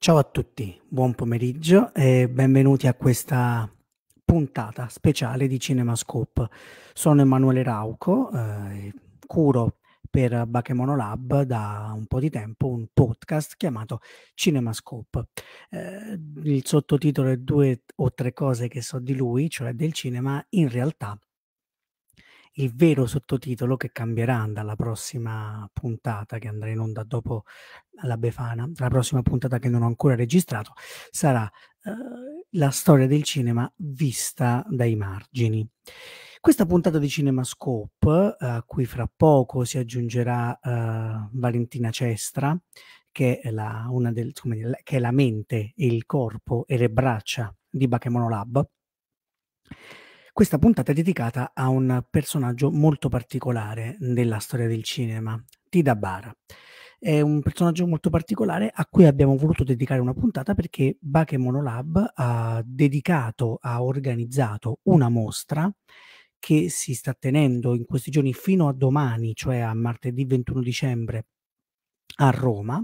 Ciao a tutti, buon pomeriggio e benvenuti a questa puntata speciale di CinemaScope. Sono Emanuele Rauco, eh, curo per Bakemono Lab da un po' di tempo un podcast chiamato CinemaScope. Eh, il sottotitolo è due o tre cose che so di lui, cioè del cinema, in realtà il vero sottotitolo che cambierà dalla prossima puntata che andrà in onda dopo la Befana, la prossima puntata che non ho ancora registrato, sarà eh, la storia del cinema vista dai margini. Questa puntata di CinemaScope, eh, a cui fra poco si aggiungerà eh, Valentina Cestra, che è, la, del, dire, che è la mente, il corpo e le braccia di Bakemono Lab, questa puntata è dedicata a un personaggio molto particolare nella storia del cinema, Tida Bara. È un personaggio molto particolare a cui abbiamo voluto dedicare una puntata perché Bache Monolab ha dedicato, ha organizzato una mostra che si sta tenendo in questi giorni fino a domani, cioè a martedì 21 dicembre a Roma,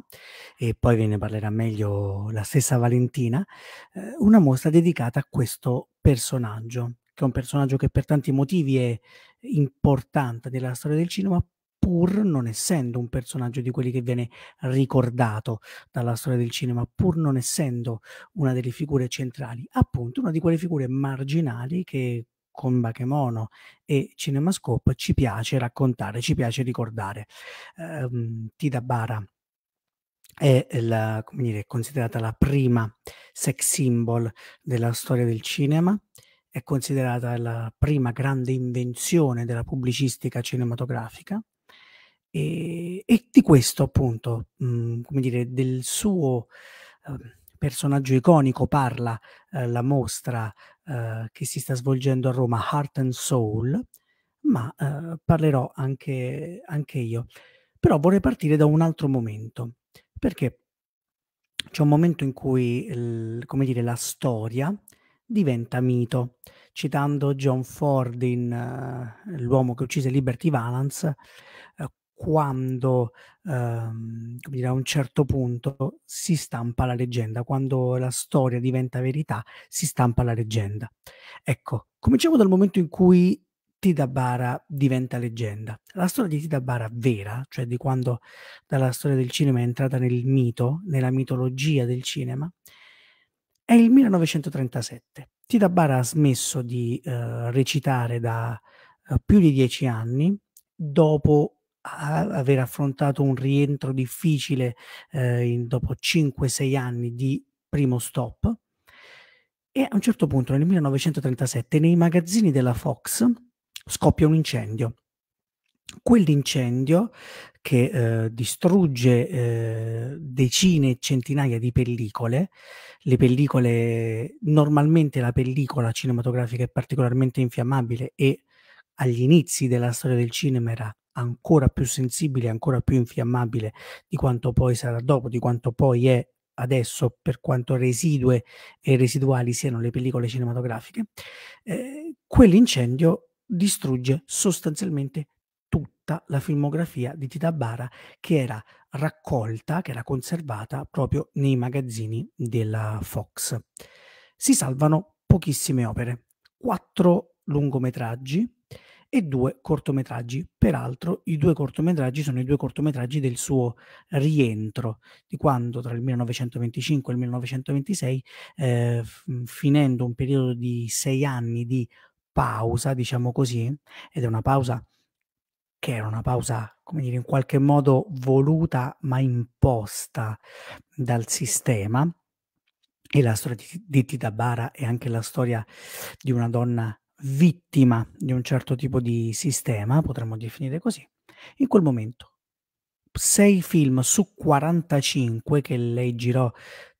e poi ve ne parlerà meglio la stessa Valentina, eh, una mostra dedicata a questo personaggio che è un personaggio che per tanti motivi è importante nella storia del cinema, pur non essendo un personaggio di quelli che viene ricordato dalla storia del cinema, pur non essendo una delle figure centrali, appunto una di quelle figure marginali che con Bakemono e Cinemascope ci piace raccontare, ci piace ricordare. Um, ehm, Tida Bara è la, dire, considerata la prima sex symbol della storia del cinema è considerata la prima grande invenzione della pubblicistica cinematografica e, e di questo appunto, mh, mhmm, come dire, del suo eh, personaggio iconico parla eh, la mostra eh, che si sta svolgendo a Roma, Heart and Soul, ma eh, parlerò anche, anche io. Però vorrei partire da un altro momento, perché c'è un momento in cui, il, come dire, la storia diventa mito. Citando John Ford in uh, L'uomo che uccise Liberty Valance, uh, quando ehm, dire, a un certo punto si stampa la leggenda, quando la storia diventa verità, si stampa la leggenda. Ecco, cominciamo dal momento in cui Tita Bara diventa leggenda. La storia di Tita Bara vera, cioè di quando dalla storia del cinema è entrata nel mito, nella mitologia del cinema, è il 1937. Tita Bara ha smesso di eh, recitare da eh, più di dieci anni dopo aver affrontato un rientro difficile eh, in, dopo 5-6 anni di primo stop. E a un certo punto, nel 1937, nei magazzini della Fox scoppia un incendio. Quell'incendio che eh, distrugge eh, decine e centinaia di pellicole. Le pellicole, normalmente la pellicola cinematografica è particolarmente infiammabile e agli inizi della storia del cinema era ancora più sensibile, ancora più infiammabile di quanto poi sarà dopo, di quanto poi è adesso per quanto residue e residuali siano le pellicole cinematografiche, eh, quell'incendio distrugge sostanzialmente tutta la filmografia di Tita Bara che era raccolta, che era conservata proprio nei magazzini della Fox. Si salvano pochissime opere, quattro lungometraggi e due cortometraggi. Peraltro i due cortometraggi sono i due cortometraggi del suo rientro, di quando tra il 1925 e il 1926, eh, finendo un periodo di sei anni di pausa, diciamo così, ed è una pausa che era una pausa, come dire, in qualche modo voluta ma imposta dal sistema. E la storia di, di Tita Bara è anche la storia di una donna vittima di un certo tipo di sistema, potremmo definire così. In quel momento, sei film su 45 che lei girò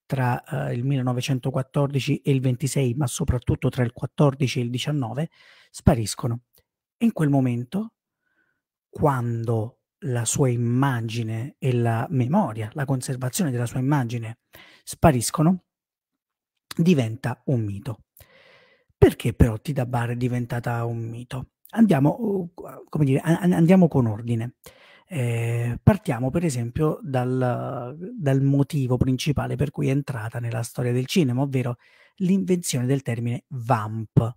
tra eh, il 1914 e il 26, ma soprattutto tra il 14 e il 19, spariscono. E in quel momento quando la sua immagine e la memoria, la conservazione della sua immagine spariscono, diventa un mito. Perché però Tida Bar è diventata un mito? Andiamo, uh, come dire, andiamo con ordine. Eh, partiamo per esempio dal, dal, motivo principale per cui è entrata nella storia del cinema, ovvero l'invenzione del termine vamp.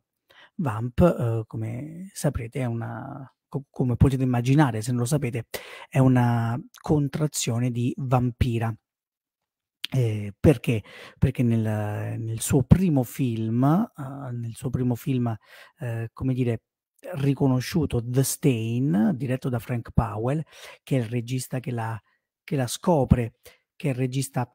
Vamp, eh, come saprete, è una come potete immaginare, se non lo sapete, è una contrazione di vampira. Eh, perché? Perché nel, nel, suo primo film, uh, nel suo primo film, uh, come dire, riconosciuto The Stain, diretto da Frank Powell, che è il regista che la, che la scopre, che è il regista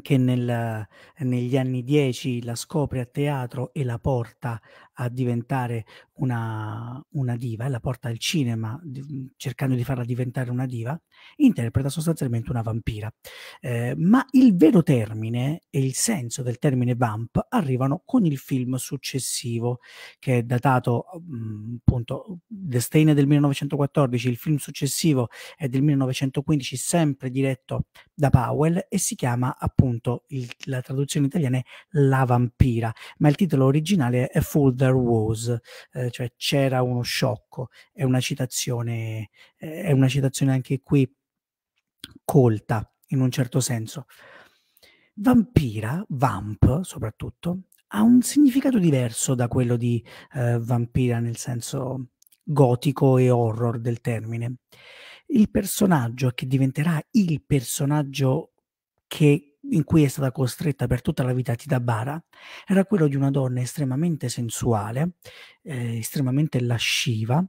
che nel, negli anni 10 la scopre a teatro e la porta a diventare una, una diva e la porta al cinema di, cercando di farla diventare una diva, interpreta sostanzialmente una vampira. Eh, ma il vero termine e il senso del termine vamp arrivano con il film successivo che è datato mh, mm, appunto The Stain è del 1914, il film successivo è del 1915 sempre diretto da Powell e si chiama appunto il, la traduzione italiana è La vampira, ma il titolo originale è Full the There Was, eh, cioè c'era uno sciocco, è una citazione, eh, è una citazione anche qui colta in un certo senso. Vampira, vamp soprattutto, ha un significato diverso da quello di eh, vampira nel senso gotico e horror del termine. Il personaggio che diventerà il personaggio che in cui è stata costretta per tutta la vita Tidabara era quello di una donna estremamente sensuale, eh, estremamente lasciva,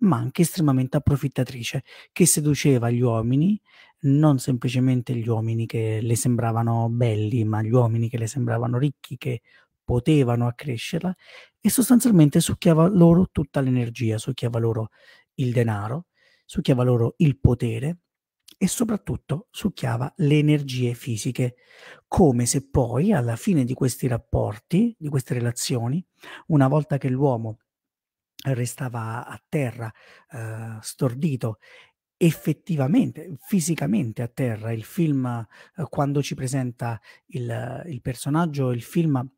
ma anche estremamente approfittatrice, che seduceva gli uomini, non semplicemente gli uomini che le sembravano belli, ma gli uomini che le sembravano ricchi, che potevano accrescerla, e sostanzialmente succhiava loro tutta l'energia, succhiava loro il denaro, succhiava loro il potere e soprattutto succhiava le energie fisiche, come se poi alla fine di questi rapporti, di queste relazioni, una volta che l'uomo restava a terra, eh, stordito, effettivamente, fisicamente a terra, il film eh, quando ci presenta il, il personaggio, il film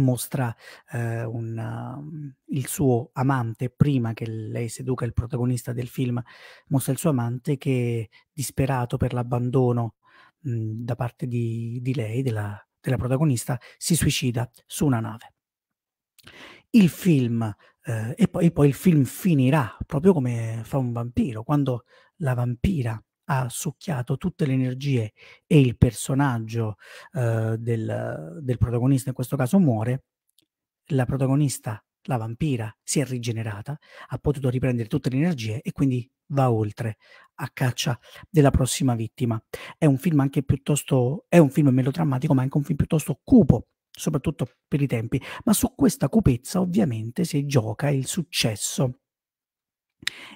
mostra eh, una, mhmm, il suo amante, prima che lei seduca il protagonista del film, mostra il suo amante che disperato per l'abbandono mh, mhmm, da parte di, di lei, della, della, protagonista, si suicida su una nave. Il film, eh, e, poi, e poi il film finirà proprio come fa un vampiro, quando la vampira ha succhiato tutte le energie e il personaggio eh, del, del protagonista, in questo caso muore, la protagonista, la vampira, si è rigenerata, ha potuto riprendere tutte le energie e quindi va oltre a caccia della prossima vittima. È un film anche piuttosto, è un film melodrammatico, ma anche un film piuttosto cupo, soprattutto per i tempi. Ma su questa cupezza ovviamente si gioca il successo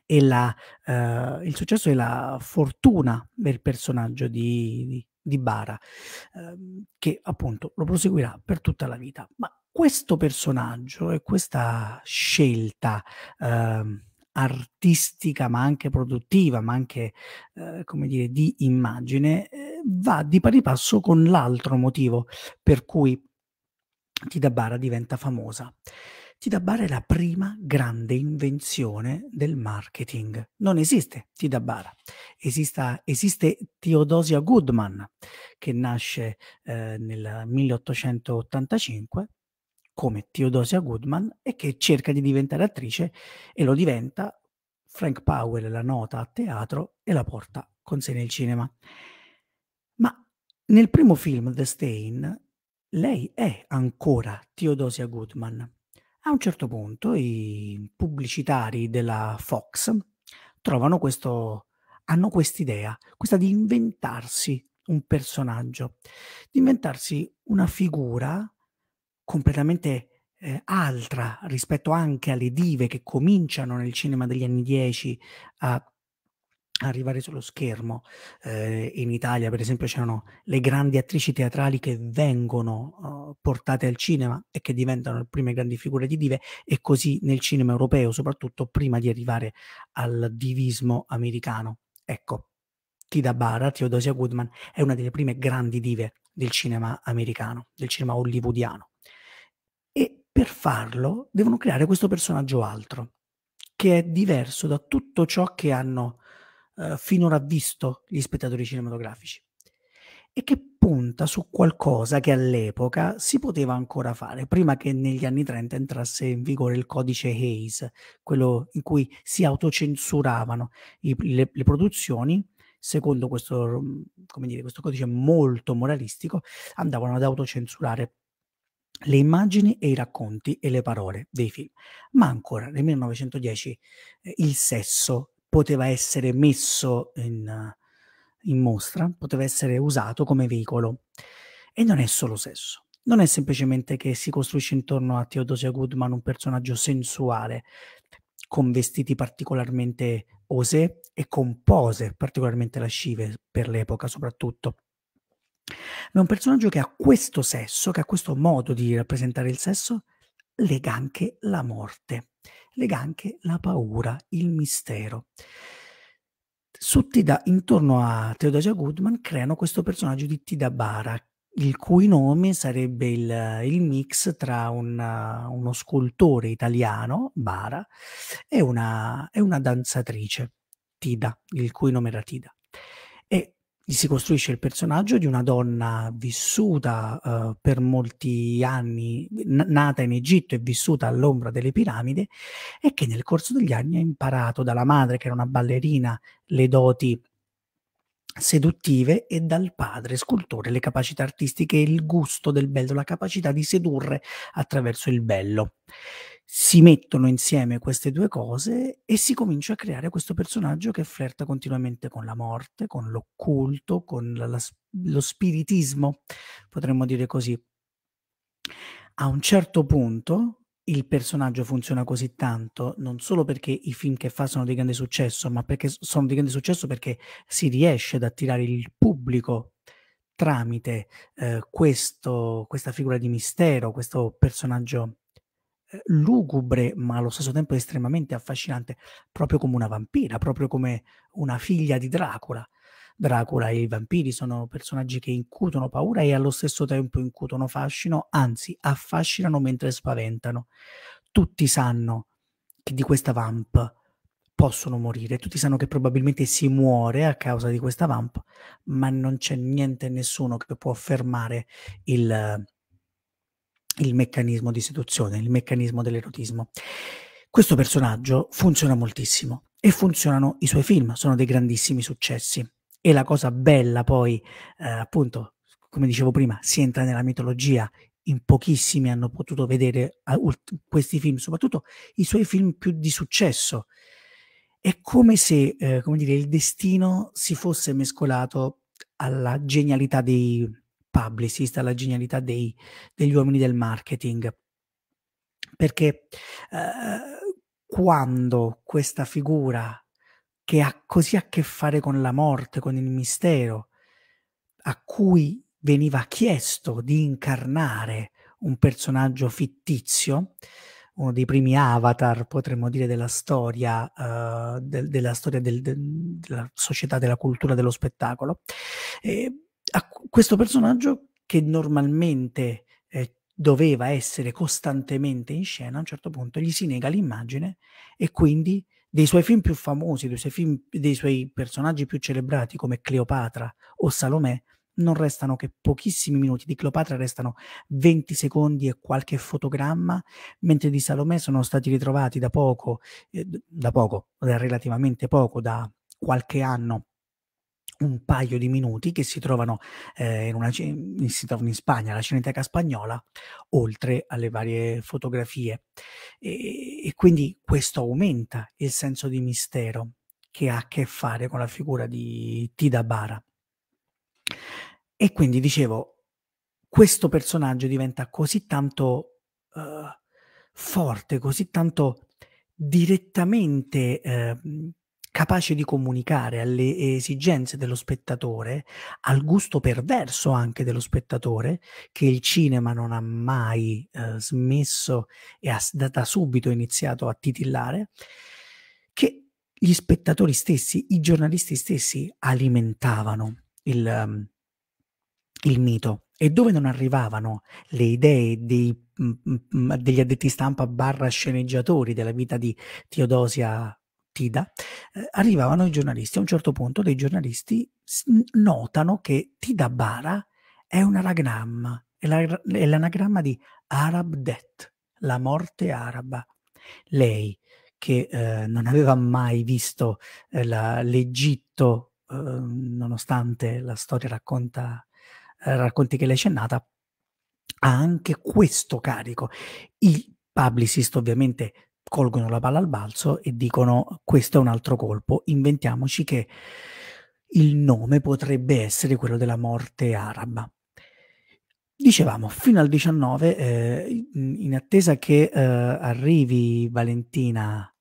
e la, eh, il successo e la fortuna del personaggio di, di, di Bara, eh, che appunto lo proseguirà per tutta la vita. Ma questo personaggio e questa scelta eh, artistica, ma anche produttiva, ma anche, eh, come dire, di immagine, eh, va di pari passo con l'altro motivo per cui Tida Bara diventa famosa TDBAR è la prima grande invenzione del marketing. Non esiste TDBAR. Esista, esiste Theodosia Goodman, che nasce eh, nel 1885 come Theodosia Goodman e che cerca di diventare attrice e lo diventa. Frank Powell la nota a teatro e la porta con sé nel cinema. Ma nel primo film, The Stain, lei è ancora Theodosia Goodman a un certo punto i pubblicitari della Fox trovano questo, hanno quest'idea, questa di inventarsi un personaggio, di inventarsi una figura completamente eh, altra rispetto anche alle dive che cominciano nel cinema degli anni 10 a arrivare sullo schermo. Eh, in Italia, per esempio, c'erano le grandi attrici teatrali che vengono uh, portate al cinema e che diventano le prime grandi figure di dive e così nel cinema europeo, soprattutto prima di arrivare al divismo americano. Ecco, Tida Barra, Teodosia Goodman, è una delle prime grandi dive del cinema americano, del cinema hollywoodiano. E per farlo devono creare questo personaggio altro, che è diverso da tutto ciò che hanno eh, finora visto gli spettatori cinematografici e che punta su qualcosa che all'epoca si poteva ancora fare, prima che negli anni 30 entrasse in vigore il codice Hayes, quello in cui si autocensuravano i, le, le, produzioni, secondo questo, dire, questo codice molto moralistico, andavano ad autocensurare le immagini e i racconti e le parole dei film. Ma ancora nel 1910 eh, il sesso poteva essere messo in, in mostra, poteva essere usato come veicolo. E non è solo sesso, non è semplicemente che si costruisce intorno a Theodosia Goodman un personaggio sensuale, con vestiti particolarmente osè e con pose particolarmente lascive per l'epoca soprattutto. Ma è un personaggio che ha questo sesso, che ha questo modo di rappresentare il sesso, lega anche la morte lega anche la paura, il mistero. Su Tida, intorno a Teodosia Goodman creano questo personaggio di Tida Bara, il cui nome sarebbe il, il mix tra una, uno scultore italiano, Bara, e una, e una danzatrice, Tida, il cui nome era Tida gli si costruisce il personaggio di una donna vissuta uh, per molti anni, n- nata in Egitto e vissuta all'ombra delle piramidi, e che nel corso degli anni ha imparato dalla madre, che era una ballerina, le doti seduttive e dal padre scultore le capacità artistiche e il gusto del bello, la capacità di sedurre attraverso il bello si mettono insieme queste due cose e si comincia a creare questo personaggio che flirta continuamente con la morte, con l'occulto, con la, la, lo spiritismo, potremmo dire così. A un certo punto il personaggio funziona così tanto, non solo perché i film che fa sono di grande successo, ma perché sono di grande successo perché si riesce ad attirare il pubblico tramite eh, questo, questa figura di mistero, questo personaggio eh, lugubre, ma allo stesso tempo estremamente affascinante, proprio come una vampira, proprio come una figlia di Dracula. Dracula e i vampiri sono personaggi che incutono paura e allo stesso tempo incutono fascino, anzi affascinano mentre spaventano. Tutti sanno che di questa vamp possono morire, tutti sanno che probabilmente si muore a causa di questa vamp, ma non c'è niente, nessuno che può fermare il il meccanismo di seduzione, il meccanismo dell'erotismo. Questo personaggio funziona moltissimo e funzionano i suoi film, sono dei grandissimi successi. E la cosa bella poi, eh, appunto, come dicevo prima, si entra nella mitologia, in pochissimi hanno potuto vedere questi film, soprattutto i suoi film più di successo. È come se, eh, come dire, il destino si fosse mescolato alla genialità dei, publicist, alla genialità dei, degli uomini del marketing. Perché eh, quando questa figura che ha così a che fare con la morte, con il mistero, a cui veniva chiesto di incarnare un personaggio fittizio, uno dei primi avatar, potremmo dire, della storia, uh, eh, de- della, storia del, de- della società, della cultura dello spettacolo. E eh, questo personaggio che normalmente eh, doveva essere costantemente in scena, a un certo punto gli si nega l'immagine e quindi dei suoi film più famosi, dei suoi, film, dei suoi personaggi più celebrati come Cleopatra o Salomè, non restano che pochissimi minuti. Di Cleopatra restano 20 secondi e qualche fotogramma, mentre di Salomè sono stati ritrovati da poco, eh, da poco, relativamente poco, da qualche anno, un paio di minuti che si trovano, eh, in, una, in, in Spagna, la Cineteca spagnola, oltre alle varie fotografie. E, e, quindi questo aumenta il senso di mistero che ha a che fare con la figura di Tida Bara. E quindi dicevo, questo personaggio diventa così tanto eh, forte, così tanto direttamente eh, capace di comunicare alle esigenze dello spettatore, al gusto perverso anche dello spettatore, che il cinema non ha mai eh, smesso e ha da subito iniziato a titillare, che gli spettatori stessi, i giornalisti stessi alimentavano il, um, il mito e dove non arrivavano le idee dei, mh, mm, mh, mm, mm, degli addetti stampa barra sceneggiatori della vita di Teodosia partita, eh, arrivavano i giornalisti. A un certo punto dei giornalisti notano che Tida Bara è un anagramma, è, la, è l'anagramma di Arab Death, la morte araba. Lei, che eh, non aveva mai visto eh, la, l'Egitto, eh, nonostante la storia racconta, eh, racconti che lei c'è nata, ha anche questo carico. I publicist ovviamente colgono la palla al balzo e dicono questo è un altro colpo, inventiamoci che il nome potrebbe essere quello della morte araba. Dicevamo, fino al 19, eh, in attesa che eh, arrivi Valentina,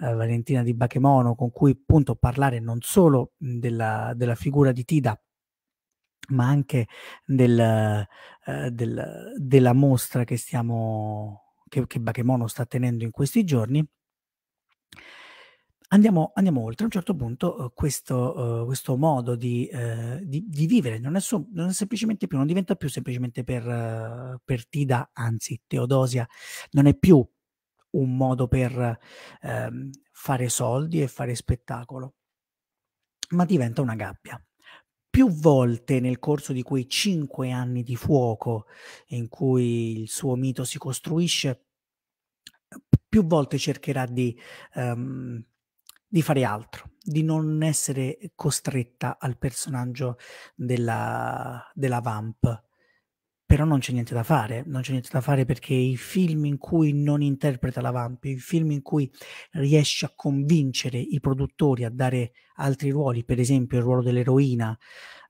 eh, Valentina di Bachemono, con cui appunto parlare non solo della, della figura di Tida, ma anche del, eh, del, della mostra che stiamo che, che Bakemono sta tenendo in questi giorni, Andiamo, andiamo, oltre, a un certo punto eh, questo, uh, questo, modo di, uh, di, di vivere non è, so, non è, semplicemente più, non diventa più semplicemente per, per, Tida, anzi Teodosia, non è più un modo per ehm, fare soldi e fare spettacolo, ma diventa una gabbia più volte nel corso di quei cinque anni di fuoco in cui il suo mito si costruisce, più volte cercherà di, um, di fare altro, di non essere costretta al personaggio della, della Vamp però non c'è niente da fare, non c'è niente da fare perché i film in cui non interpreta la Vamp, i film in cui riesce a convincere i produttori a dare altri ruoli, per esempio il ruolo dell'eroina,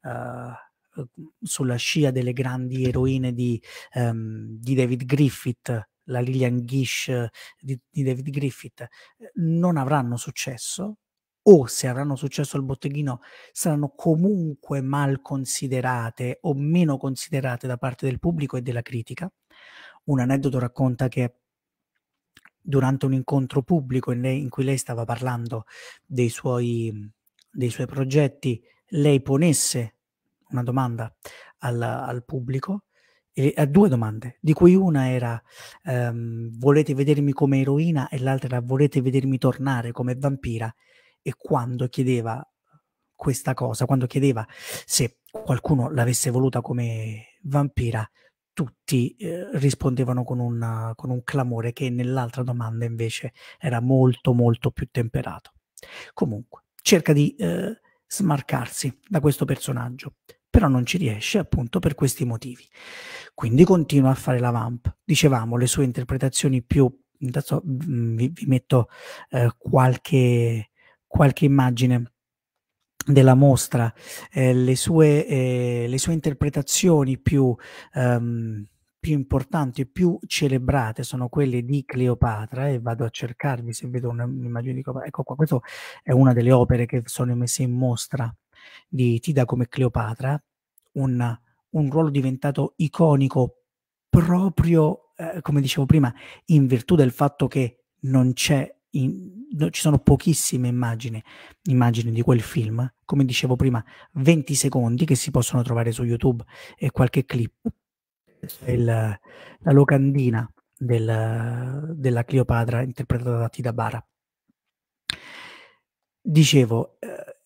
uh, sulla scia delle grandi eroine di, um, di David Griffith, la Lillian Gish eh, di, di David Griffith, non avranno successo o se avranno successo al botteghino saranno comunque mal considerate o meno considerate da parte del pubblico e della critica. Un aneddoto racconta che durante un incontro pubblico in, lei, in cui lei stava parlando dei suoi, dei suoi, progetti, lei ponesse una domanda al, al pubblico, e, a due domande, di cui una era ehm, volete vedermi come eroina e l'altra era volete vedermi tornare come vampira e quando chiedeva questa cosa, quando chiedeva se qualcuno l'avesse voluta come vampira, tutti eh, rispondevano con, una, con un clamore che nell'altra domanda invece era molto molto più temperato. Comunque, cerca di eh, smarcarsi da questo personaggio, però non ci riesce appunto per questi motivi. Quindi continua a fare la vamp. Dicevamo, le sue interpretazioni più... Adesso mm, vi, vi metto eh, qualche qualche immagine della mostra, eh, le, sue, eh, le, sue, interpretazioni più, ehm, più importanti e più celebrate sono quelle di Cleopatra e vado a cercarvi se vedo un'immagine di Cleopatra. Ecco qua, questa è una delle opere che sono messe in mostra di Tida come Cleopatra, un, un ruolo diventato iconico proprio, eh, come dicevo prima, in virtù del fatto che non c'è in, no, ci sono pochissime immagini, immagini di quel film, come dicevo prima, 20 secondi che si possono trovare su YouTube e qualche clip. Il, la locandina del, della Cleopatra interpretata da Tida Bara. Dicevo, eh,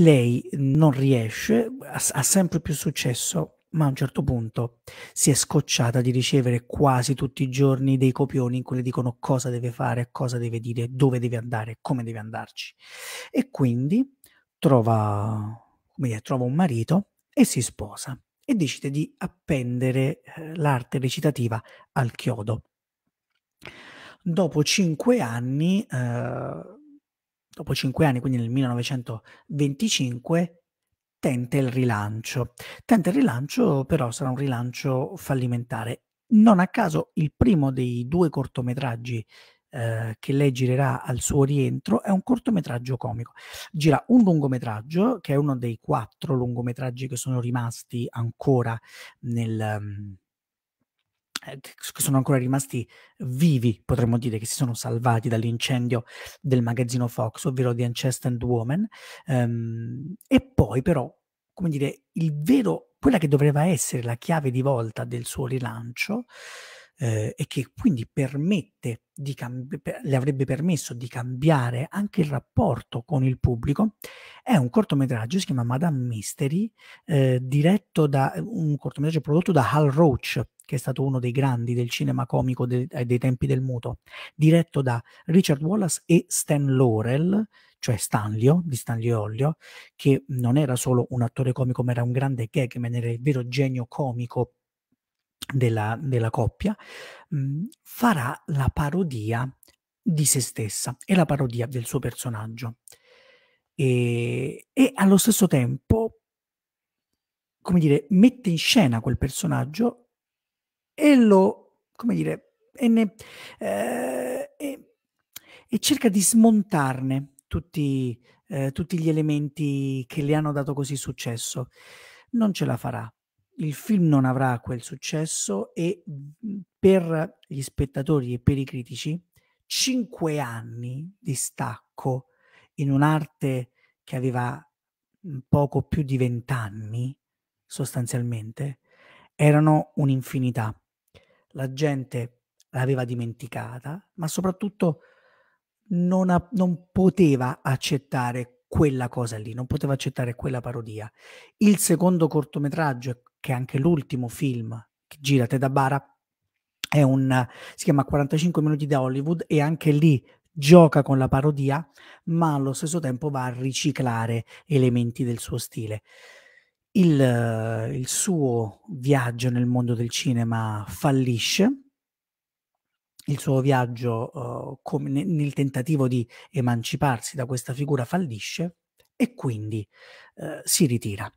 lei non riesce, ha, ha sempre più successo ma a un certo punto si è scocciata di ricevere quasi tutti i giorni dei copioni in cui le dicono cosa deve fare, cosa deve dire, dove deve andare, come deve andarci. E quindi trova, dire, trova un marito e si sposa e decide di appendere eh, l'arte recitativa al chiodo. Dopo cinque anni, eh, dopo cinque anni, quindi nel 1925, tenta il rilancio. Tenta il rilancio, però sarà un rilancio fallimentare. Non a caso il primo dei due cortometraggi eh, che lei girerà al suo rientro è un cortometraggio comico. Gira un lungometraggio, che è uno dei quattro lungometraggi che sono rimasti ancora nel... Um, eh, che sono ancora rimasti vivi, potremmo dire, che si sono salvati dall'incendio del magazzino Fox, ovvero The Ancestor Woman. Um, e poi però, come dire, il vero, quella che doveva essere la chiave di volta del suo rilancio eh, e che quindi permette di cambi- le avrebbe permesso di cambiare anche il rapporto con il pubblico, è un cortometraggio, si chiama Madame Mystery, eh, diretto da un cortometraggio prodotto da Hal Roach, che è stato uno dei grandi del cinema comico de- eh, dei tempi del muto, diretto da Richard Wallace e Stan Laurel, cioè Stanlio, di Stanlio Ollio, che non era solo un attore comico, ma era un grande gagman, era il vero genio comico della, della coppia, mh, mm, farà la parodia di se stessa e la parodia del suo personaggio. E, e allo stesso tempo, come dire, mette in scena quel personaggio e lo, come dire, e, ne, eh, e, e cerca di smontarne tutti, eh, tutti gli elementi che le hanno dato così successo. Non ce la farà. Il film non avrà quel successo e mm, per gli spettatori e per i critici, cinque anni di stacco in un'arte che aveva mm, poco più di vent'anni, sostanzialmente, erano un'infinità la gente l'aveva dimenticata, ma soprattutto non, a, non poteva accettare quella cosa lì, non poteva accettare quella parodia. Il secondo cortometraggio, che è anche l'ultimo film che gira Teda Bara, è un, si chiama 45 minuti da Hollywood e anche lì gioca con la parodia, ma allo stesso tempo va a riciclare elementi del suo stile il, eh, il suo viaggio nel mondo del cinema fallisce, il suo viaggio uh, eh, com- nel tentativo di emanciparsi da questa figura fallisce e quindi uh, si ritira.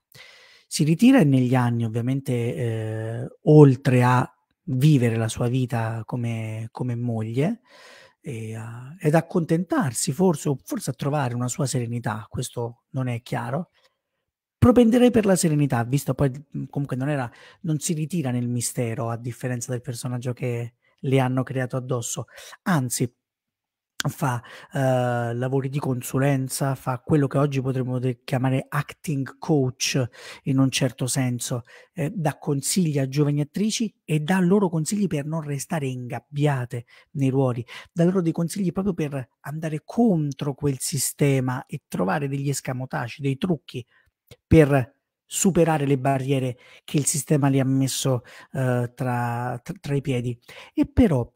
Si ritira e negli anni ovviamente eh, oltre a vivere la sua vita come, come moglie e, uh, ed accontentarsi forse o forse a trovare una sua serenità, questo non è chiaro, propenderei per la serenità, visto poi mhmm, comunque non, era, non si ritira nel mistero a differenza del personaggio che le hanno creato addosso. Anzi, fa eh, lavori di consulenza, fa quello che oggi potremmo chiamare acting coach in un certo senso, eh, dà consigli a giovani attrici e dà loro consigli per non restare ingabbiate nei ruoli, dà loro dei consigli proprio per andare contro quel sistema e trovare degli escamotaci, dei trucchi per superare le barriere che il sistema gli ha messo eh, tra, tra, tra i piedi e però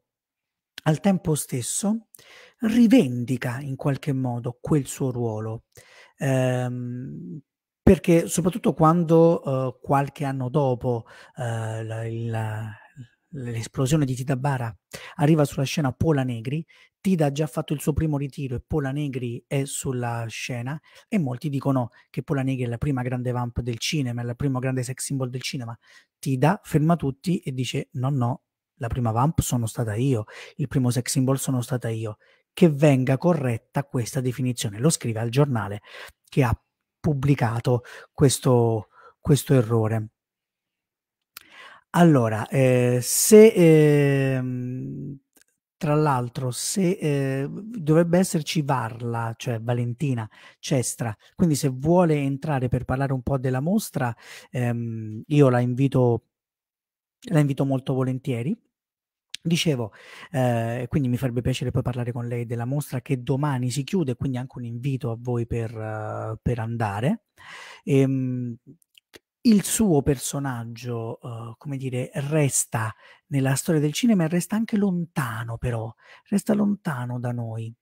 al tempo stesso rivendica in qualche modo quel suo ruolo. Ehm, perché soprattutto quando eh, qualche anno dopo eh, la, la, l'esplosione di Tita Bara arriva sulla scena Pola Negri, Tida ha già fatto il suo primo ritiro e Pola Negri è sulla scena e molti dicono che Pola Negri è la prima grande vamp del cinema, è la prima grande sex symbol del cinema. Tida ferma tutti e dice no, no, la prima vamp sono stata io, il primo sex symbol sono stata io. Che venga corretta questa definizione. Lo scrive al giornale che ha pubblicato questo, questo errore. Allora, eh, se... Eh, tra l'altro, se, eh, dovrebbe esserci Varla, cioè Valentina Cestra, quindi se vuole entrare per parlare un po' della mostra, ehm, io la invito, la invito molto volentieri. Dicevo, eh, quindi mi farebbe piacere poi parlare con lei della mostra che domani si chiude, quindi anche un invito a voi per, uh, per andare. E, ehm, il suo personaggio, uh, come dire, resta nella storia del cinema e resta anche lontano però, resta lontano da noi,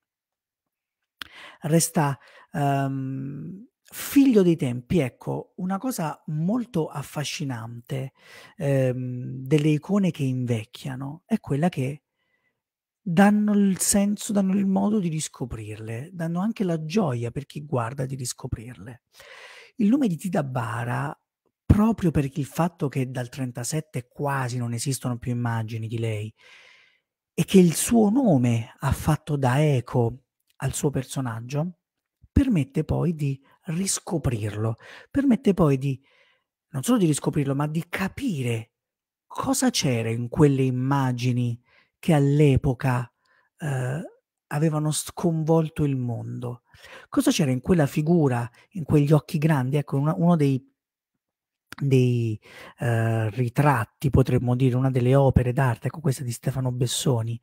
resta um, figlio dei tempi. Ecco, una cosa molto affascinante ehm, delle icone che invecchiano è quella che danno il senso, danno il modo di riscoprirle, danno anche la gioia per chi guarda di riscoprirle. Il nome di Tita Bara proprio per il fatto che dal 37 quasi non esistono più immagini di lei e che il suo nome ha fatto da eco al suo personaggio, permette poi di riscoprirlo, permette poi di, non solo di riscoprirlo, ma di capire cosa c'era in quelle immagini che all'epoca eh, avevano sconvolto il mondo. Cosa c'era in quella figura, in quegli occhi grandi? Ecco, una, uno dei dei eh, ritratti, potremmo dire, una delle opere d'arte, ecco questa di Stefano Bessoni,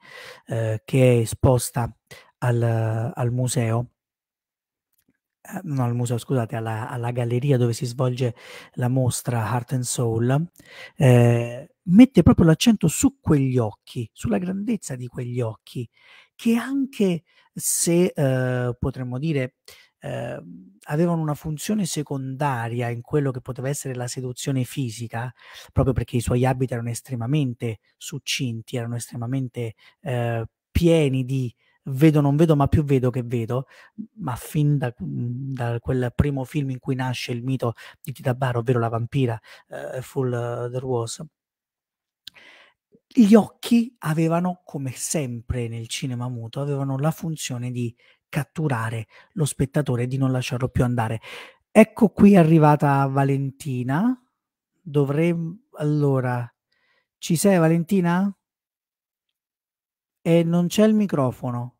eh, che è esposta al, al museo. Eh, no, al museo, scusate, alla, alla, galleria dove si svolge la mostra Heart and Soul, eh, mette proprio l'accento su quegli occhi, sulla grandezza di quegli occhi, che anche se eh, potremmo dire eh, avevano una funzione secondaria in quello che poteva essere la seduzione fisica, proprio perché i suoi abiti erano estremamente succinti, erano estremamente eh, pieni di vedo, non vedo, ma più vedo che vedo, ma fin da, mhmm, da, quel primo film in cui nasce il mito di Tita Titabaro, ovvero la vampira, eh, Full uh, eh, There Was. Gli occhi avevano, come sempre nel cinema muto, avevano la funzione di catturare lo spettatore e di non lasciarlo più andare. Ecco qui arrivata Valentina. Dovremmo allora ci sei Valentina? E non c'è il microfono.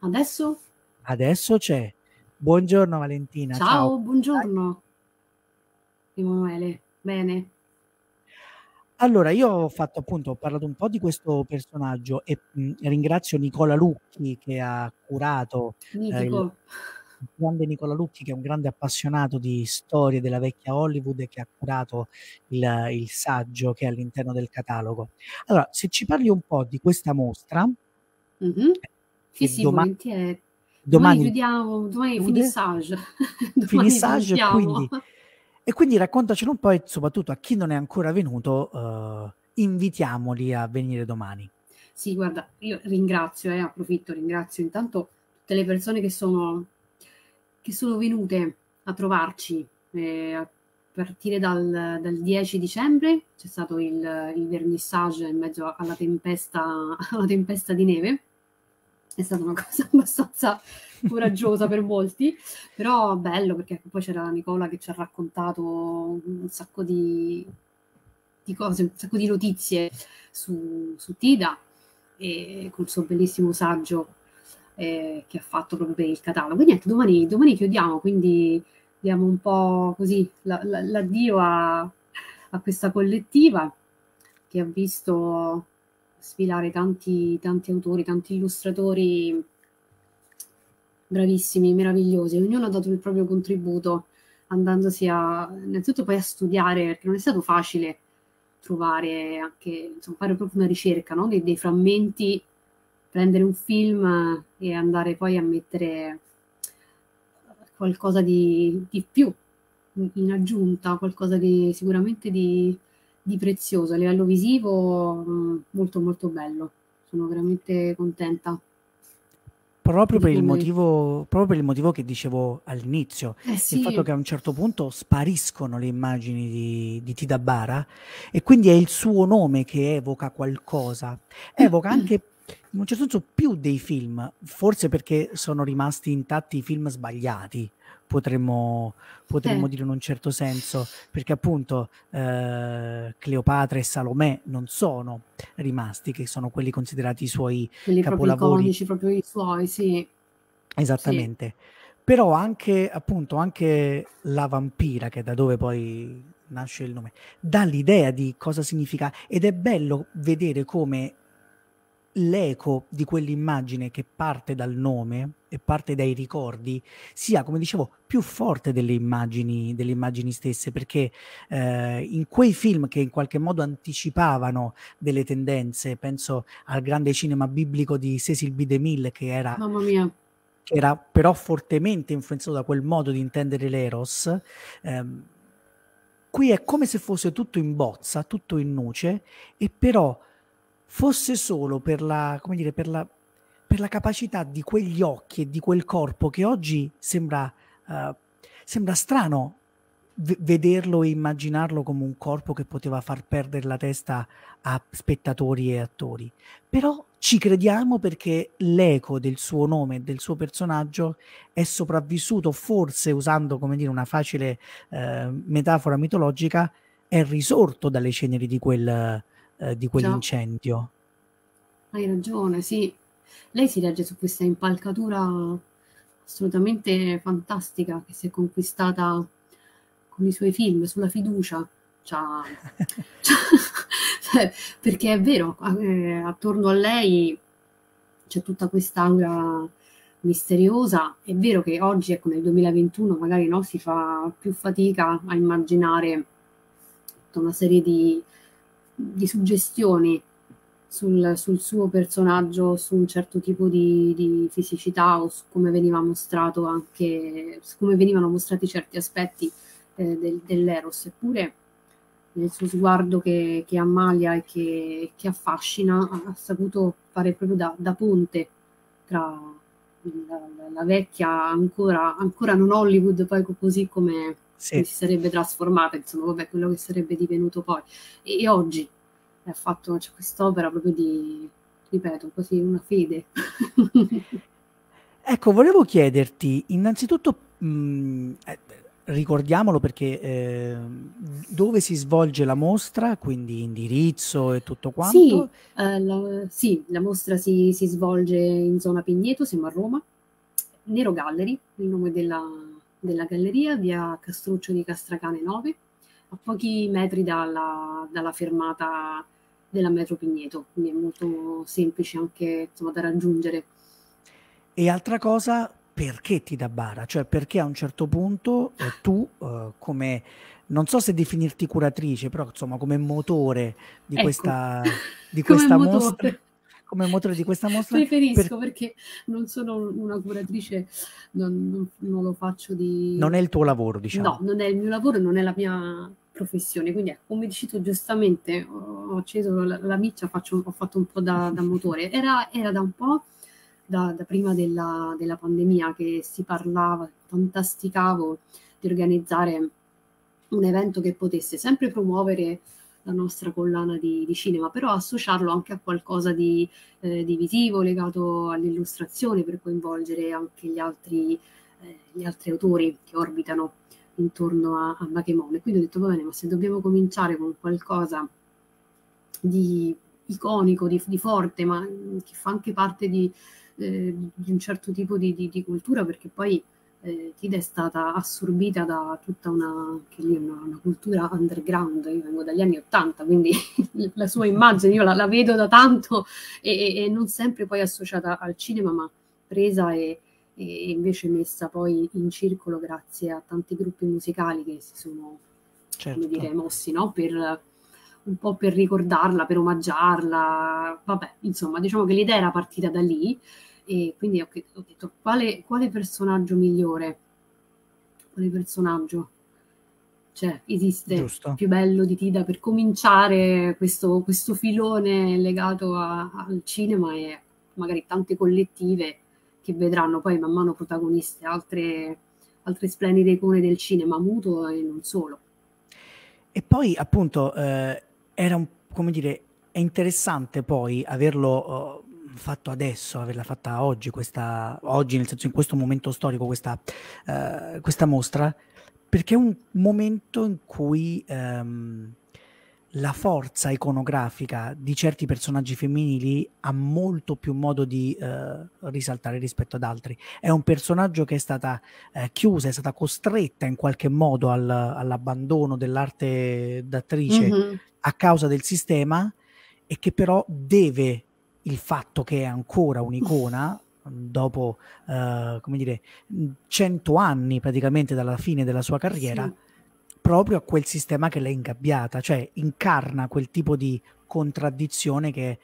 Adesso? Adesso c'è. Buongiorno Valentina. Ciao, ciao. buongiorno. Emanuele, bene. Allora, io ho fatto appunto, ho parlato un po' di questo personaggio e mh, mhmm, ringrazio Nicola Lucchi che ha curato eh, il grande Nicola Lucchi che è un grande appassionato di storie della vecchia Hollywood e che ha curato il, il saggio che è all'interno del catalogo. Allora, se ci parli un po' di questa mostra, mm-hmm. sì, sì, domani, volentieri. Domani, domani chiudiamo, domani finissage. domani finissage, quindi e quindi raccontacelo un po' e soprattutto a chi non è ancora venuto, eh, invitiamoli a venire domani. Sì, guarda, io ringrazio, eh, approfitto, ringrazio intanto tutte le persone che sono, che sono venute a trovarci. Eh, a partire dal, dal, 10 dicembre c'è stato il, il vernissage in mezzo alla tempesta, alla tempesta di neve è stata una cosa abbastanza coraggiosa per molti, però bello perché poi c'era Nicola che ci ha raccontato un sacco di, di cose, un sacco di notizie su, su Tida e col suo bellissimo saggio eh, che ha fatto proprio per il catalogo. E niente, domani, domani chiudiamo, quindi diamo un po' così la, la, l'addio a, a questa collettiva che ha visto sfilare tanti, tanti autori, tanti illustratori bravissimi, meravigliosi, ognuno ha dato il proprio contributo andandosi a innanzitutto poi a studiare, perché non è stato facile trovare anche, insomma, fare proprio una ricerca no? dei, dei frammenti, prendere un film e andare poi a mettere qualcosa di, di più in aggiunta, qualcosa di sicuramente di, di prezioso a livello visivo, mm, molto molto bello. Sono veramente contenta. Proprio per, motivo, proprio per, il motivo, che dicevo all'inizio, eh sì. il fatto che a un certo punto spariscono le immagini di, di Tidabara e quindi è il suo nome che evoca qualcosa, evoca anche in un certo senso più dei film, forse perché sono rimasti intatti i film sbagliati, potremmo, potremmo eh. dire in un certo senso, perché appunto eh, Cleopatra e Salomè non sono rimasti, che sono quelli considerati i suoi quelli capolavori. Quelli proprio i suoi, sì. Esattamente. Sì. Però anche, appunto, anche la vampira, che è da dove poi nasce il nome, dà l'idea di cosa significa ed è bello vedere come l'eco di quell'immagine che parte dal nome e parte dai ricordi sia, come dicevo, più forte delle immagini, delle immagini stesse, perché eh, in quei film che in qualche modo anticipavano delle tendenze, penso al grande cinema biblico di Cecil B. DeMille che era... Mamma mia che era però fortemente influenzato da quel modo di intendere l'eros, ehm, qui è come se fosse tutto in bozza, tutto in nuce, e però fosse solo per la, come dire, per la, per la capacità di quegli occhi e di quel corpo che oggi sembra, uh, sembra strano vederlo e immaginarlo come un corpo che poteva far perdere la testa a spettatori e attori. Però ci crediamo perché l'eco del suo nome e del suo personaggio è sopravvissuto, forse usando come dire, una facile eh, metafora mitologica, è risorto dalle ceneri di, quel, eh, di quell'incendio. Hai ragione, sì, lei si regge su questa impalcatura assolutamente fantastica che si è conquistata con i suoi film, sulla fiducia. C'ha, cioè, c'ha, cioè, cioè, perché è vero, eh, attorno a lei c'è tutta quest'aura misteriosa. È vero che oggi, ecco, nel 2021, magari no, si fa più fatica a immaginare tutta una serie di, di suggestioni sul, sul, suo personaggio, su un certo tipo di, di, fisicità o su come veniva mostrato anche, su come venivano mostrati certi aspetti eh, del, dell'Eros, eppure nel suo sguardo che, che ammalia e che, che, affascina, ha saputo fare proprio da, da ponte tra la, la, vecchia ancora, ancora non Hollywood, poi così come sì. si sarebbe trasformata, insomma, vabbè, quello che sarebbe divenuto poi, e, e oggi ha fatto cioè, quest'opera proprio di, ripeto, così una fede. ecco, volevo chiederti, innanzitutto, mh, eh, ricordiamolo perché eh, dove si svolge la mostra, quindi indirizzo e tutto quanto? Sì, eh, la, sì, la mostra si, si, svolge in zona Pigneto, siamo a Roma, Nero Gallery, il nome della, della galleria, via Castruccio di Castracane 9, a pochi metri dalla, dalla fermata della metro Pigneto, quindi è molto semplice anche insomma, da raggiungere. E altra cosa, perché ti dà bara? Cioè perché a un certo punto eh, tu eh, come, non so se definirti curatrice, però insomma come motore di ecco. questa, di questa mostra. Motore come motore di questa mostra? Preferisco per... perché non sono una curatrice, non, non, non, lo faccio di... Non è il tuo lavoro, diciamo. No, non è il mio lavoro, non è la mia professione. Quindi, ecco, come dici tu giustamente, ho acceso la, la miccia, faccio, ho fatto un po' da, da motore. Era, era, da un po', da, da prima della, della, pandemia, che si parlava, fantasticavo di organizzare un evento che potesse sempre promuovere la nostra collana di, di cinema, però associarlo anche a qualcosa di, eh, di visivo legato all'illustrazione per coinvolgere anche gli altri, eh, gli altri autori che orbitano intorno a, a Bakemon. Quindi ho detto, va bene, ma se dobbiamo cominciare con qualcosa di iconico, di, di forte, ma mm, che fa anche parte di, eh, di un certo tipo di, di cultura, perché poi eh, Tida è stata assorbita da tutta una, una, una, cultura underground, io vengo dagli anni Ottanta, quindi la sua immagine io la, la vedo da tanto e, e, non sempre poi associata al cinema, ma presa e, e invece messa poi in circolo grazie a tanti gruppi musicali che si sono, certo. come dire, mossi, no? Per, un po' per ricordarla, per omaggiarla, vabbè, insomma, diciamo che l'idea era partita da lì e quindi ho, ho detto quale, quale personaggio migliore? Quale personaggio? cioè esiste Giusto. più bello di Tida per cominciare questo, questo filone legato a, al cinema e magari tante collettive che vedranno poi man mano protagoniste altre, altre splendide icone del cinema muto e non solo. E poi appunto eh, era un, come dire, è interessante poi averlo uh, fatto adesso, averla fatta oggi, questa, oggi nel senso in questo momento storico, questa, uh, questa mostra, perché è un momento in cui... Um, la forza iconografica di certi personaggi femminili ha molto più modo di eh, risaltare rispetto ad altri. È un personaggio che è stata eh, chiusa, è stata costretta in qualche modo al, all'abbandono dell'arte d'attrice mm-hmm. a causa del sistema e che però deve il fatto che è ancora un'icona dopo, eh, come dire, cento anni praticamente dalla fine della sua carriera. Sì proprio a quel sistema che l'è ingabbiata, cioè incarna quel tipo di contraddizione che è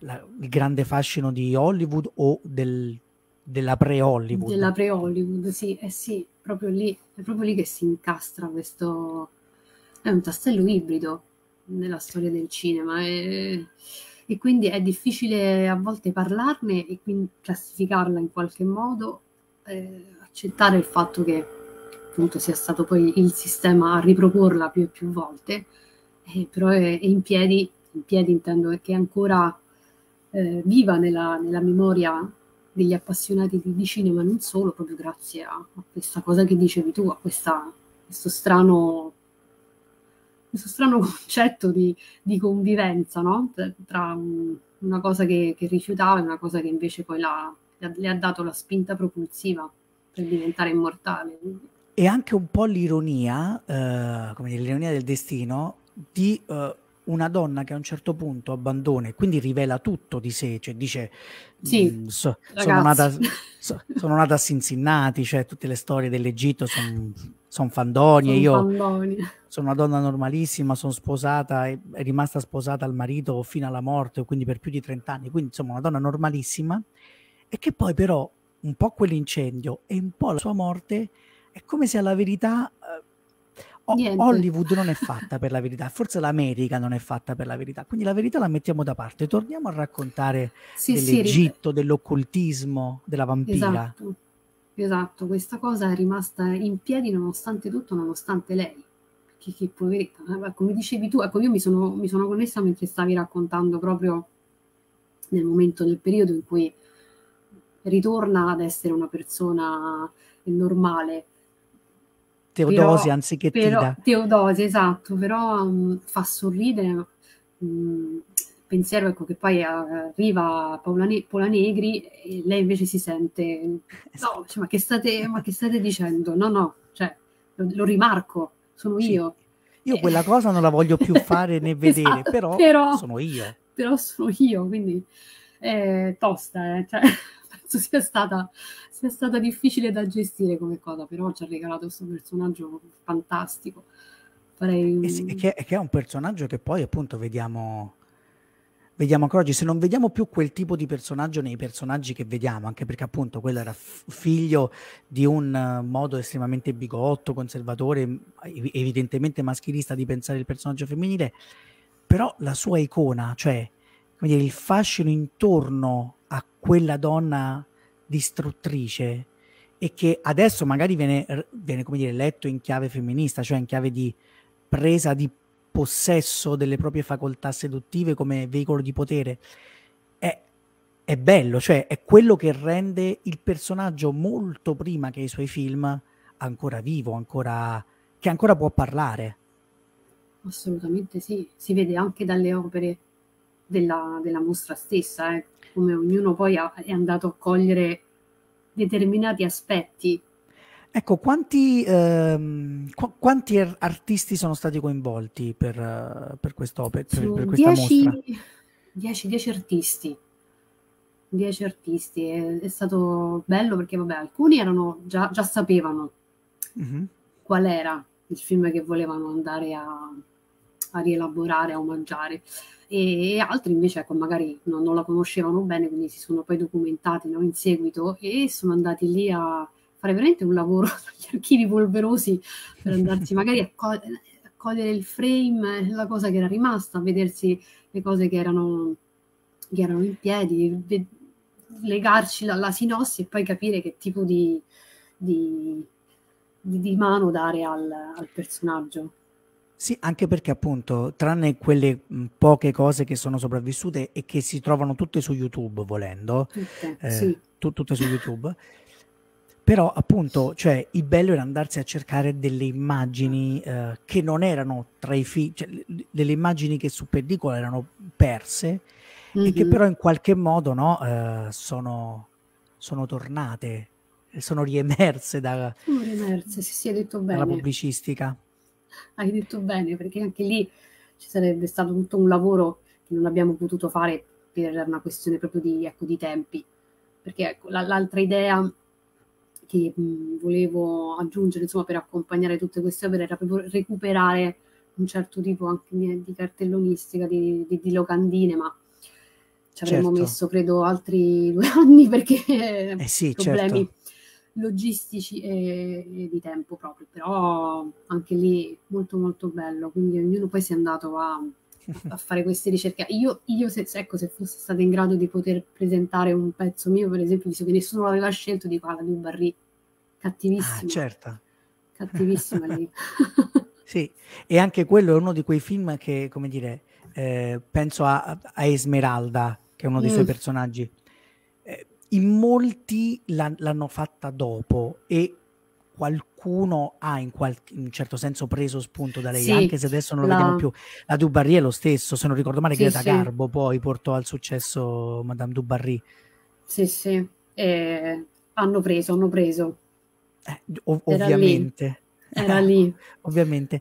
la, il grande fascino di Hollywood o del, della pre-Hollywood. Della pre-Hollywood, sì, eh sì, proprio lì, è proprio lì che si incastra questo... È un tastello ibrido nella storia del cinema e, e quindi è difficile a volte parlarne e quindi classificarla in qualche modo, eh, accettare il fatto che appunto sia stato poi il sistema a riproporla più e più volte, eh, però è, è, in piedi, in piedi intendo che è ancora eh, viva nella, nella, memoria degli appassionati di, di, cinema, non solo, proprio grazie a, a questa cosa che dicevi tu, a questa, questo strano questo strano concetto di, di convivenza no? tra um, una cosa che, che, rifiutava e una cosa che invece poi la, la, le ha dato la spinta propulsiva per diventare immortale e anche un po' l'ironia, eh, come dire, l'ironia del destino di eh, una donna che a un certo punto abbandona e quindi rivela tutto di sé, cioè dice sì, mm, so, sono, nata, so, sono, nata, a Sinsinnati, cioè tutte le storie dell'Egitto sono son fandonie, son io sono una donna normalissima, sono sposata, è, è rimasta sposata al marito fino alla morte, quindi per più di 30 anni, quindi insomma una donna normalissima e che poi però un po' quell'incendio e un po' la sua morte è come se alla verità eh, Niente. Hollywood non è fatta per la verità, forse l'America non è fatta per la verità, quindi la verità la mettiamo da parte, torniamo a raccontare sì, dell'Egitto, sì, dell'occultismo, della vampira. Esatto. esatto. questa cosa è rimasta in piedi nonostante tutto, nonostante lei, che, che poveretta, eh, come dicevi tu, ecco io mi sono, mi sono connessa mentre stavi raccontando proprio nel momento, nel periodo in cui ritorna ad essere una persona normale Teodosia però, anziché però, Tida. Teodosia, esatto, però um, fa sorridere um, pensiero ecco, che poi eh, arriva Paola, ne- Paola, Negri e lei invece si sente no, cioè, ma, che state, ma, che state, dicendo? No, no, cioè, lo, lo rimarco, sono sì. io. Io eh. quella cosa non la voglio più fare né vedere, esatto, però, però, sono io. Però sono io, quindi è eh, tosta. Eh, cioè penso sia stata, sia stata difficile da gestire come cosa, però ci ha regalato questo personaggio fantastico. Farei... E, sì, che, e che è un personaggio che poi appunto vediamo vediamo ancora oggi, se non vediamo più quel tipo di personaggio nei personaggi che vediamo, anche perché appunto quello era figlio di un uh, modo estremamente bigotto, conservatore, evidentemente maschilista di pensare il personaggio femminile, però la sua icona, cioè dire, il fascino intorno a quella donna distruttrice e che adesso magari viene, viene come dire, letto in chiave femminista, cioè in chiave di presa di possesso delle proprie facoltà seduttive come veicolo di potere. È, è bello, cioè è quello che rende il personaggio molto prima che i suoi film ancora vivo, ancora, che ancora può parlare. Assolutamente sì, si vede anche dalle opere della, della mostra stessa, eh come ognuno poi ha, è andato a cogliere determinati aspetti. Ecco, quanti, ehm, qu- quanti er- artisti sono stati coinvolti per, per quest'opera, per, per questa dieci, mostra? 10, 10 artisti. Dieci artisti. È, è, stato bello perché, vabbè, alcuni erano già, già sapevano mm-hmm. qual era il film che volevano andare a, a rielaborare, a omaggiare e altri invece ecco, magari no, non la conoscevano bene, quindi si sono poi documentati no, in seguito e sono andati lì a fare veramente un lavoro sugli archivi polverosi per andarsi magari a, co- a cogliere il frame, la cosa che era rimasta, a vedersi le cose che erano, che erano in piedi, ve- legarci la, la, sinossi e poi capire che tipo di, di, di mano dare al, al personaggio. Sì, anche perché appunto, tranne quelle poche cose che sono sopravvissute e che si trovano tutte su YouTube, volendo, tutte, eh, sì. tu, tutte su YouTube, però appunto, cioè, il bello era andarsi a cercare delle immagini eh, che non erano tra i film, cioè, delle immagini che su pellicola erano perse mm-hmm. e che mhm. però in qualche modo no, eh, sono, sono tornate, sono riemerse, da, sono riemerse sì, sì, dalla pubblicistica hai detto bene, perché anche lì ci sarebbe stato tutto un lavoro che non abbiamo potuto fare per una questione proprio di, ecco, di tempi. Perché ecco, l'altra idea che mh, volevo aggiungere insomma, per accompagnare tutte queste opere era proprio recuperare un certo tipo anche di, di cartellonistica, di, di, di, locandine, ma ci avremmo certo. messo credo altri due anni perché eh sì, certo. problemi. Certo logistici e, e, di tempo proprio, però anche lì molto molto bello, quindi ognuno poi si è andato a, a fare queste ricerche. Io, io se, ecco, se fossi stato in grado di poter presentare un pezzo mio, per esempio, visto che nessuno l'aveva scelto, dico, ah, la Barry, cattivissima. Ah, certo. Cattivissima lì. sì, e anche quello è uno di quei film che, come dire, eh, penso a, a Esmeralda, che è uno dei mm. suoi personaggi in molti la, l'hanno fatta dopo e qualcuno ha in, qualche, in un certo senso preso spunto da lei, sì, anche se adesso non lo la... vediamo più. La Dubarry è lo stesso, se non ricordo male, sì, Greta sì. Garbo poi portò al successo Madame Dubarry. Sì, sì, eh, hanno preso, hanno preso. Eh, ov- Era ovviamente. Lì. Era lì. ovviamente.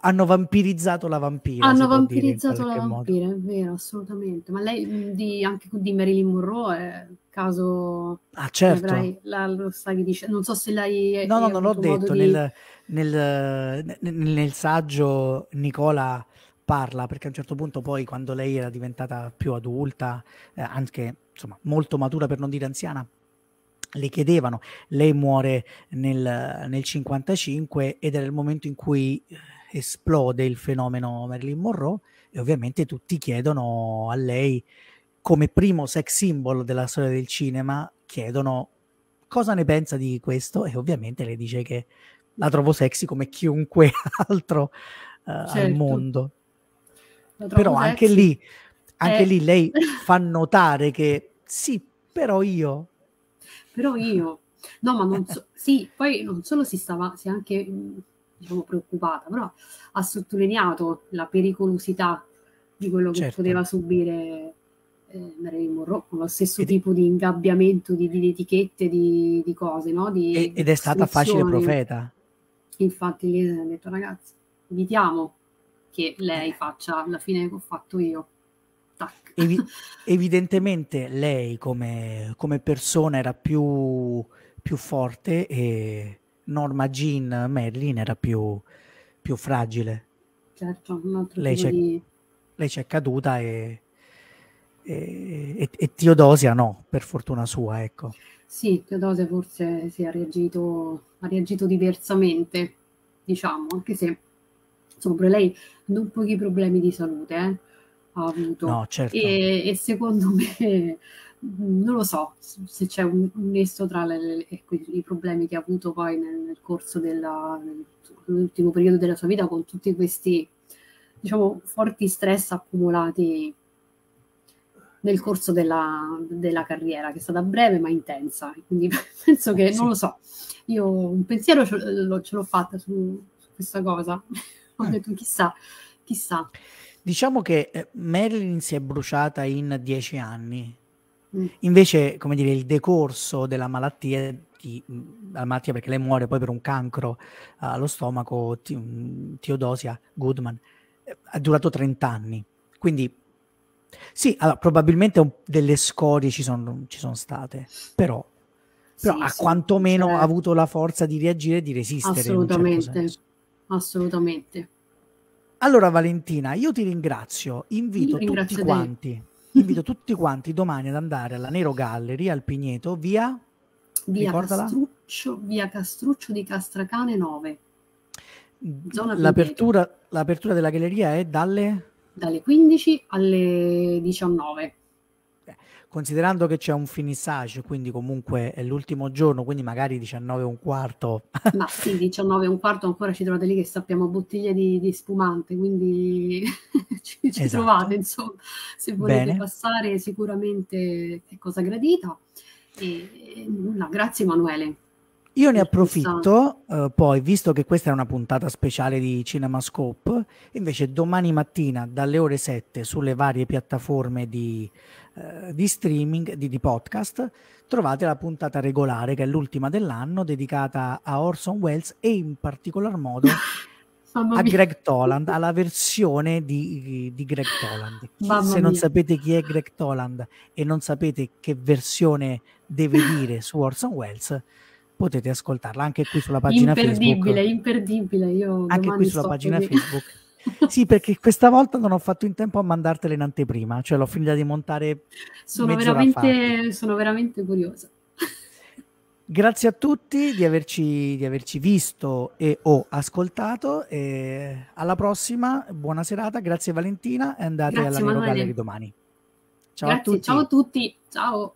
Hanno vampirizzato la vampira. Hanno vampirizzato dire, la vampira, modo. è vero, assolutamente. Ma lei di, anche di Marilyn Monroe è caso ah, certo. avrai la, lo stavi dicendo. Non so se l'hai... No, no, non l'ho detto. Di... Nel, nel, nel, saggio Nicola parla, perché a un certo punto poi quando lei era diventata più adulta, eh, anche insomma molto matura per non dire anziana, le chiedevano, lei muore nel, nel 55 ed era il momento in cui eh, esplode il fenomeno Marilyn Monroe e ovviamente tutti chiedono a lei come primo sex symbol della storia del cinema, chiedono cosa ne pensa di questo e ovviamente le dice che la trovo sexy come chiunque altro uh, certo. al mondo. Però anche lì, anche eh. lì lei fa notare che sì, però io... Però io... No, ma non so... sì, poi non solo si stava, si è anche mm, diciamo, preoccupata, però ha sottolineato la pericolosità di quello certo. che poteva subire eh, Marilyn Monroe con lo stesso tipo di ingabbiamento di, di etichette, di, di cose, no? Di ed è stata facile profeta. Infatti gli ha detto ragazzi, evitiamo che lei faccia la fine che ho fatto io. Evi- evidentemente lei come, come, persona era più, più forte e Norma Jean Merlin era più, più fragile. Certo, lei, c'è, di... lei c'è caduta e e, e, e, Teodosia no, per fortuna sua, ecco. Sì, Teodosia forse sì, ha, reagito, ha reagito diversamente, diciamo, anche se sopra lei non pochi problemi di salute eh, ha avuto. No, certo. e, e, secondo me, non lo so se c'è un, un nesso tra le, i problemi che ha avuto poi nel, nel corso dell'ultimo periodo della sua vita con tutti questi, diciamo, forti stress accumulati nel corso della, della, carriera, che è stata breve ma intensa. Quindi penso che, sì. non lo so, io un pensiero ce, l'ho, l'ho fatta su, su, questa cosa. Ho eh. detto chissà, chissà. Diciamo che eh, Marilyn si è bruciata in dieci anni. Mm. Invece, come dire, il decorso della malattia ti, mm, la malattia perché lei muore poi per un cancro eh, allo stomaco, Teodosia mm, Goodman, è durato 30 anni. Quindi sì, allora, probabilmente delle scorie ci sono, ci sono state, però, però sì, ha sì, quantomeno cioè... avuto la forza di reagire e di resistere. Certo assolutamente, certo assolutamente. Allora Valentina, io ti ringrazio, invito tutti quanti, invito tutti quanti domani ad andare alla Nero Gallery al Pigneto via... Via Castruccio, via Castruccio di Castracane 9. Mm, l'apertura, l'apertura della galleria è dalle dalle 15 alle 19 considerando che c'è un finissage, quindi comunque è l'ultimo giorno, quindi magari 19 e un quarto. Ma sì, 19 e un quarto ancora ci trovate lì che sappiamo bottiglie di, di spumante, quindi ci, ci esatto. trovate, insomma, se volete Bene. passare sicuramente è cosa gradita. E, e nulla, grazie Emanuele. Io ne approfitto eh, poi, visto che questa è una puntata speciale di CinemaScope, invece domani mattina dalle ore 7 sulle varie piattaforme di, eh, di streaming, di, di, podcast, trovate la puntata regolare, che è l'ultima dell'anno, dedicata a Orson Welles e in particolar modo a Greg Toland, alla versione di, di Greg Toland. Se non sapete chi è Greg Toland e non sapete che versione deve dire su Orson Welles, potete ascoltarla anche qui sulla pagina imperdibile, Facebook. Imperdibile, imperdibile. Anche qui sulla pagina di... Facebook. sì, perché questa volta non ho fatto in tempo a mandartela in anteprima, cioè l'ho finita di montare. Sono, veramente, sono veramente curiosa. Grazie a tutti di averci, di averci visto e o ascoltato. E alla prossima, buona serata, grazie Valentina e andate grazie, alla Nero Gallery domani. Ciao grazie, a tutti. Ciao a tutti, ciao.